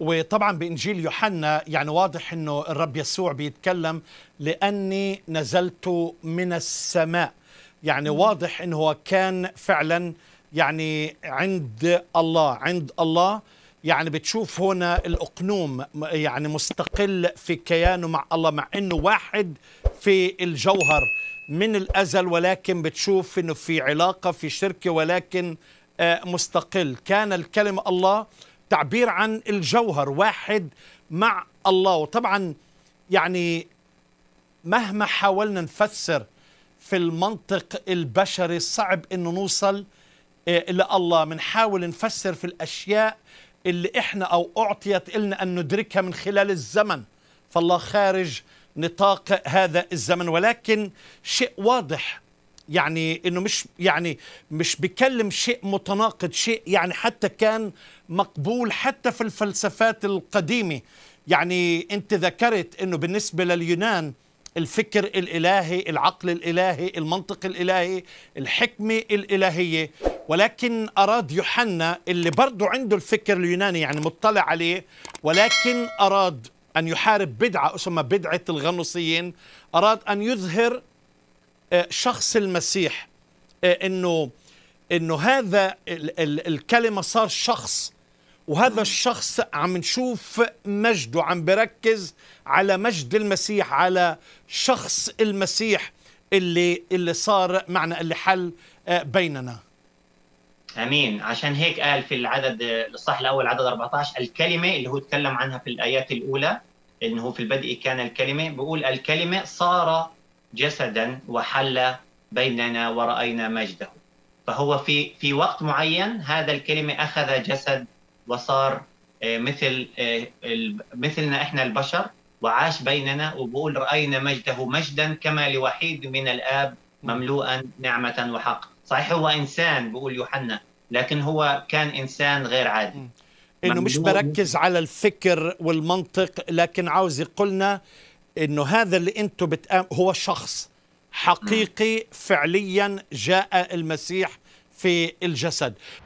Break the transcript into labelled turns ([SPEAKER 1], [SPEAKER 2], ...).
[SPEAKER 1] وطبعا بانجيل يوحنا يعني واضح انه الرب يسوع بيتكلم لاني نزلت من السماء يعني واضح انه هو كان فعلا يعني عند الله عند الله يعني بتشوف هنا الأقنوم يعني مستقل في كيانه مع الله مع أنه واحد في الجوهر من الأزل ولكن بتشوف أنه في علاقة في شركة ولكن آه، مستقل كان الكلمة الله تعبير عن الجوهر واحد مع الله وطبعا يعني مهما حاولنا نفسر في المنطق البشري صعب انه نوصل آه، الى الله بنحاول نفسر في الاشياء اللي احنا او اعطيت لنا ان ندركها من خلال الزمن فالله خارج نطاق هذا الزمن ولكن شيء واضح يعني انه مش يعني مش بيكلم شيء متناقض شيء يعني حتى كان مقبول حتى في الفلسفات القديمه يعني انت ذكرت انه بالنسبه لليونان الفكر الالهي، العقل الالهي، المنطق الالهي، الحكمه الالهيه، ولكن اراد يوحنا اللي برضه عنده الفكر اليوناني يعني مطلع عليه ولكن اراد ان يحارب بدعه اسمها بدعه الغنوصيين، اراد ان يظهر آه، شخص المسيح آه، انه انه هذا الكلمه صار شخص وهذا الشخص عم نشوف مجده عم بركز على مجد المسيح على شخص المسيح اللي اللي صار معنا اللي حل آه، بيننا
[SPEAKER 2] امين عشان هيك قال في العدد الاصحاح الاول عدد 14 الكلمه اللي هو تكلم عنها في الايات الاولى انه في البدء كان الكلمه بقول الكلمه صار جسدا وحل بيننا ورأينا مجده فهو في في وقت معين هذا الكلمة أخذ جسد وصار آه، مثل آه، مثلنا احنا البشر وعاش بيننا وبقول راينا مجده مجدا كما لوحيد من الاب مملوءا نعمه وحق صحيح هو انسان بقول يوحنا لكن هو كان انسان غير عادي
[SPEAKER 1] انه مش بركز على الفكر والمنطق لكن عاوز يقولنا انه هذا اللي انتم بتقام هو شخص حقيقي نعم. فعليا جاء المسيح في الجسد